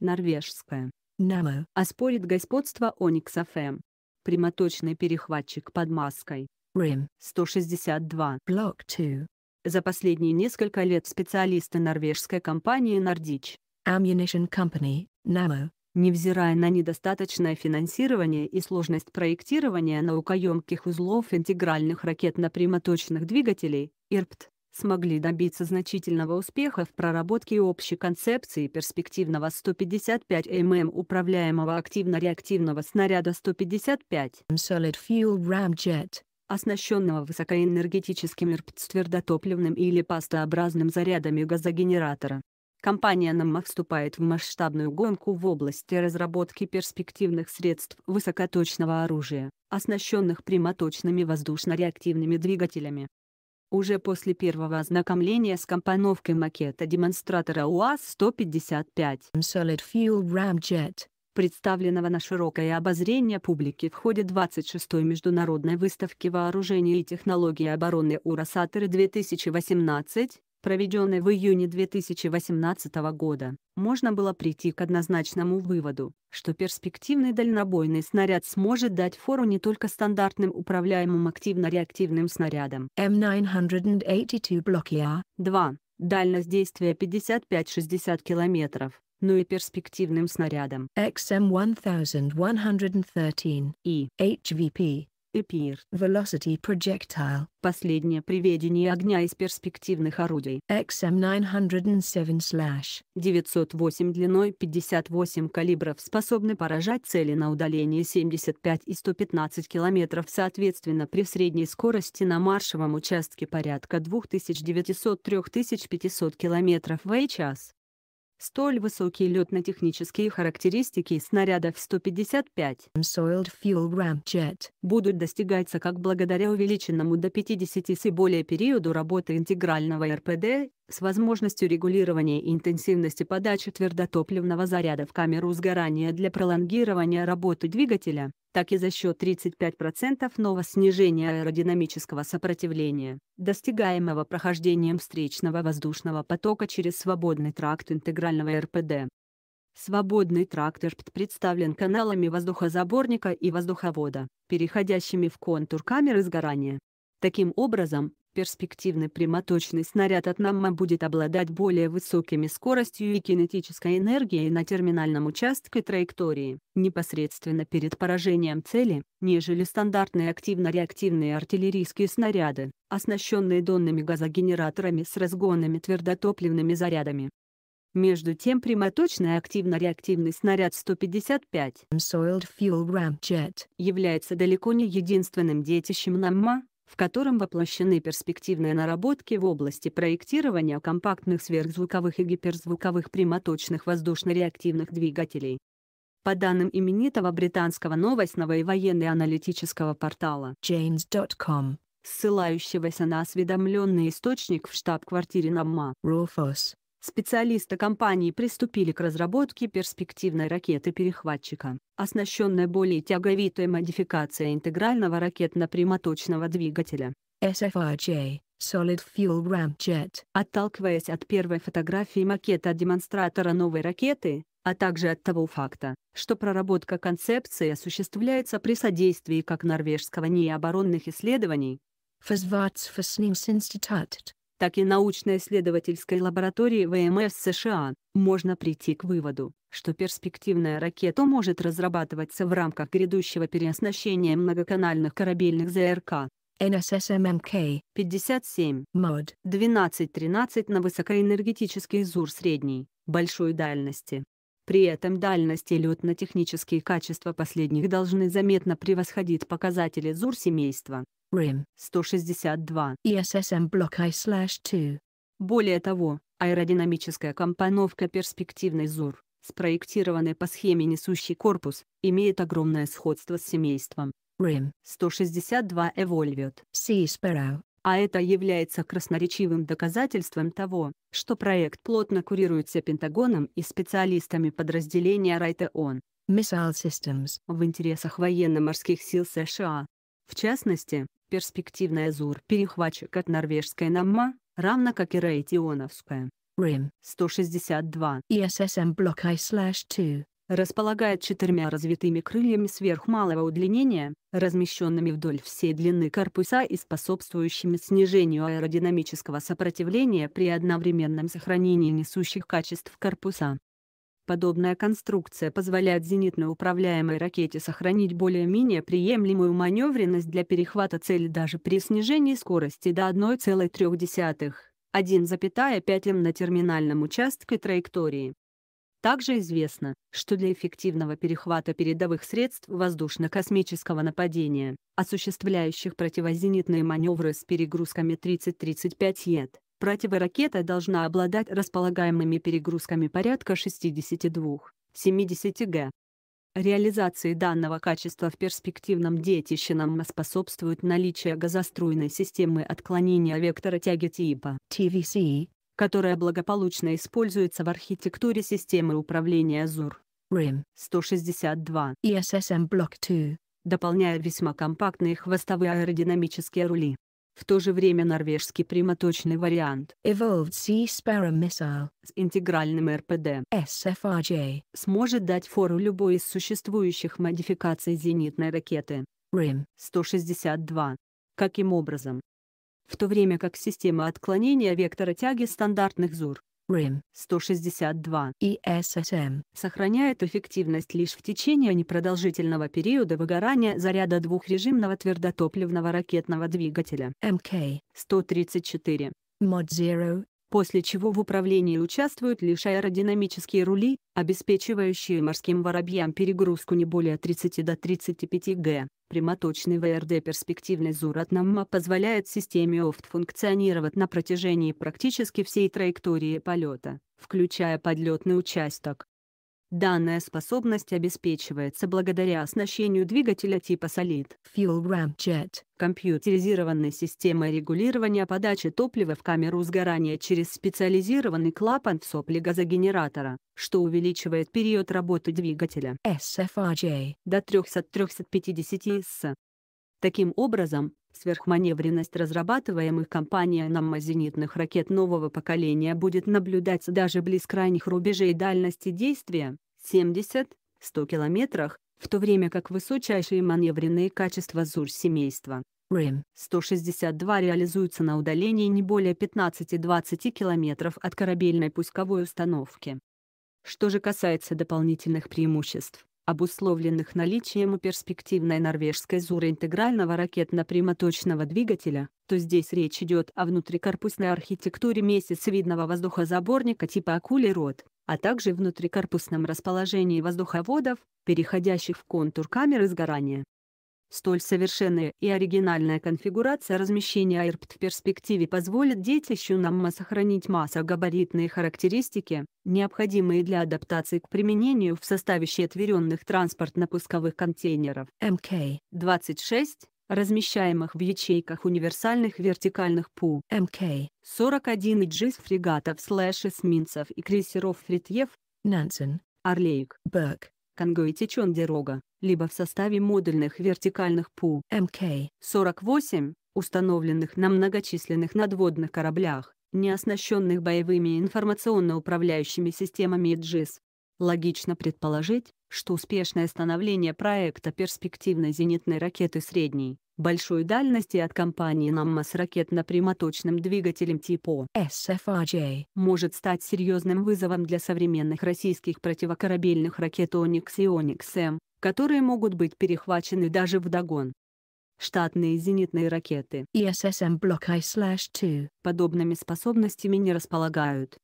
норвежская. Намо оспорит господство Onyx FM. Прямоточный перехватчик под маской. РИМ 162. Block 2. За последние несколько лет специалисты норвежской компании Nordic Ammunition Company, NAMO, невзирая на недостаточное финансирование и сложность проектирования наукоемких узлов интегральных ракетно-прямоточных двигателей, ИРПТ, смогли добиться значительного успеха в проработке общей концепции перспективного 155 мм управляемого активно-реактивного снаряда 155 Solid Fuel Ramjet оснащенного высокоэнергетическим РПЦ твердотопливным или пастообразным зарядами газогенератора. Компания NAMMA вступает в масштабную гонку в области разработки перспективных средств высокоточного оружия, оснащенных прямоточными воздушно-реактивными двигателями. Уже после первого ознакомления с компоновкой макета демонстратора УАЗ-155 Solid Fuel Ramjet, представленного на широкое обозрение публики в ходе 26-й международной выставки вооружений и технологий обороны Урасатеры 2018, проведенной в июне 2018 года, можно было прийти к однозначному выводу, что перспективный дальнобойный снаряд сможет дать фору не только стандартным управляемым активно-реактивным снарядам M982 Blocky 2 дальность действия 55-60 км, но и перспективным снарядам XM1113 и HVP и Velocity Projectile. Последнее приведение огня из перспективных орудий. XM907 908 длиной 58 калибров способны поражать цели на удалении 75 и 115 километров соответственно при средней скорости на маршевом участке порядка 2900-3500 километров в час. Столь высокие летно-технические характеристики снарядов 155 будут достигаться как благодаря увеличенному до 50 с и более периоду работы интегрального РПД с возможностью регулирования интенсивности подачи твердотопливного заряда в камеру сгорания для пролонгирования работы двигателя, так и за счет 35% нового снижения аэродинамического сопротивления, достигаемого прохождением встречного воздушного потока через свободный тракт интегрального РПД. Свободный тракт РПД представлен каналами воздухозаборника и воздуховода, переходящими в контур камеры сгорания. Таким образом, перспективный прямоточный снаряд от НАММА будет обладать более высокими скоростью и кинетической энергией на терминальном участке траектории, непосредственно перед поражением цели, нежели стандартные активно-реактивные артиллерийские снаряды, оснащенные донными газогенераторами с разгонными твердотопливными зарядами. Между тем прямоточный активно-реактивный снаряд 155 Soiled Fuel Ramjet является далеко не единственным детищем НАММА в котором воплощены перспективные наработки в области проектирования компактных сверхзвуковых и гиперзвуковых прямоточных воздушно-реактивных двигателей. По данным именитого британского новостного и военно-аналитического портала James.com, ссылающегося на осведомленный источник в штаб-квартире НАММА, Рофос, Специалисты компании приступили к разработке перспективной ракеты-перехватчика, оснащенной более тяговитой модификацией интегрального ракетно-прямоточного двигателя. SFRJ Solid Fuel Ramjet. Отталкиваясь от первой фотографии макета демонстратора новой ракеты, а также от того факта, что проработка концепции осуществляется при содействии как норвежского НИИ оборонных исследований, так и научно-исследовательской лаборатории ВМС США, можно прийти к выводу, что перспективная ракета может разрабатываться в рамках грядущего переоснащения многоканальных корабельных ЗРК. NSSMMK 57 МОД 12-13 на высокоэнергетический ЗУР средней, большой дальности. При этом дальность и летно-технические качества последних должны заметно превосходить показатели ЗУР семейства, RIM 162 и SSM эм Block I-2. Более того, аэродинамическая компоновка перспективной ЗУР, спроектированной по схеме несущий корпус, имеет огромное сходство с семейством RIM 162 Evolved Sea Sparrow а это является красноречивым доказательством того, что проект плотно курируется Пентагоном и специалистами подразделения Raytheon Missile Systems в интересах военно-морских сил США. В частности, Перспективная зур перехватчик от норвежской Намма равно как и Рейтионовская. РИМ 162 ИССМ SSM I-2 располагает четырьмя развитыми крыльями сверхмалого удлинения, размещенными вдоль всей длины корпуса и способствующими снижению аэродинамического сопротивления при одновременном сохранении несущих качеств корпуса. Подобная конструкция позволяет зенитной управляемой ракете сохранить более-менее приемлемую маневренность для перехвата цели даже при снижении скорости до 1,3, 1,5 м на терминальном участке траектории. Также известно, что для эффективного перехвата передовых средств воздушно-космического нападения, осуществляющих противозенитные маневры с перегрузками 30-35 ед, Противоракета должна обладать располагаемыми перегрузками порядка 62-70 г. Реализации данного качества в перспективном детище нам способствует наличие газоструйной системы отклонения вектора тяги типа TVC, которая благополучно используется в архитектуре системы управления ЗУР. RIM 162 ESSM Block 2, дополняя весьма компактные хвостовые аэродинамические рули. В то же время норвежский прямоточный вариант Evolved Sea Sparrow Missile с интегральным РПД SFRJ сможет дать фору любой из существующих модификаций зенитной ракеты rim 162 Каким образом? В то время как система отклонения вектора тяги стандартных ЗУР Рим 162 и ССМ сохраняет эффективность лишь в течение непродолжительного периода выгорания заряда двухрежимного твердотопливного ракетного двигателя МК 134. мод 0 после чего в управлении участвуют лишь аэродинамические рули, обеспечивающие морским воробьям перегрузку не более 30 до 35 г. Прямоточный ВРД перспективный Зуратнамма позволяет системе ОФТ функционировать на протяжении практически всей траектории полета, включая подлетный участок. Данная способность обеспечивается благодаря оснащению двигателя типа Solid Fuel Ramp Jet, компьютеризированной системой регулирования подачи топлива в камеру сгорания через специализированный клапан в сопле газогенератора, что увеличивает период работы двигателя SFRJ до 300-350 С. Таким образом, Сверхманевренность разрабатываемых компанией нам зенитных ракет нового поколения будет наблюдаться даже близ крайних рубежей дальности действия 70-100 км, в то время как высочайшие маневренные качества ЗУР семейства РИМ 162 реализуются на удалении не более 15-20 км от корабельной пусковой установки. Что же касается дополнительных преимуществ, обусловленных наличием у перспективной норвежской зуры интегрального ракетно-прямоточного двигателя, то здесь речь идет о внутрикорпусной архитектуре месяцевидного воздухозаборника типа рот, а также внутрикорпусном расположении воздуховодов, переходящих в контур камеры сгорания. Столь совершенная и оригинальная конфигурация размещения AIRPT в перспективе позволит детищу нам сохранить массогабаритные характеристики, необходимые для адаптации к применению в составе отверенных транспортно-пусковых контейнеров МК-26, размещаемых в ячейках универсальных вертикальных ПУ МК-41 и GIS фрегатов слэш эсминцев и крейсеров Фритьев, Нансен, Орлейк, Берг, Конго и Течон Дерога либо в составе модульных вертикальных ПУ МК-48, установленных на многочисленных надводных кораблях, не оснащенных боевыми информационно-управляющими системами ИДЖИС. Логично предположить, что успешное становление проекта перспективной зенитной ракеты средней, большой дальности от компании Намма с ракетно прямоточным двигателем типа SFRJ а может стать серьезным вызовом для современных российских противокорабельных ракет «Оникс» и «Оникс-М», которые могут быть перехвачены даже в догон. Штатные зенитные ракеты ESSM Блок I-2 подобными способностями не располагают.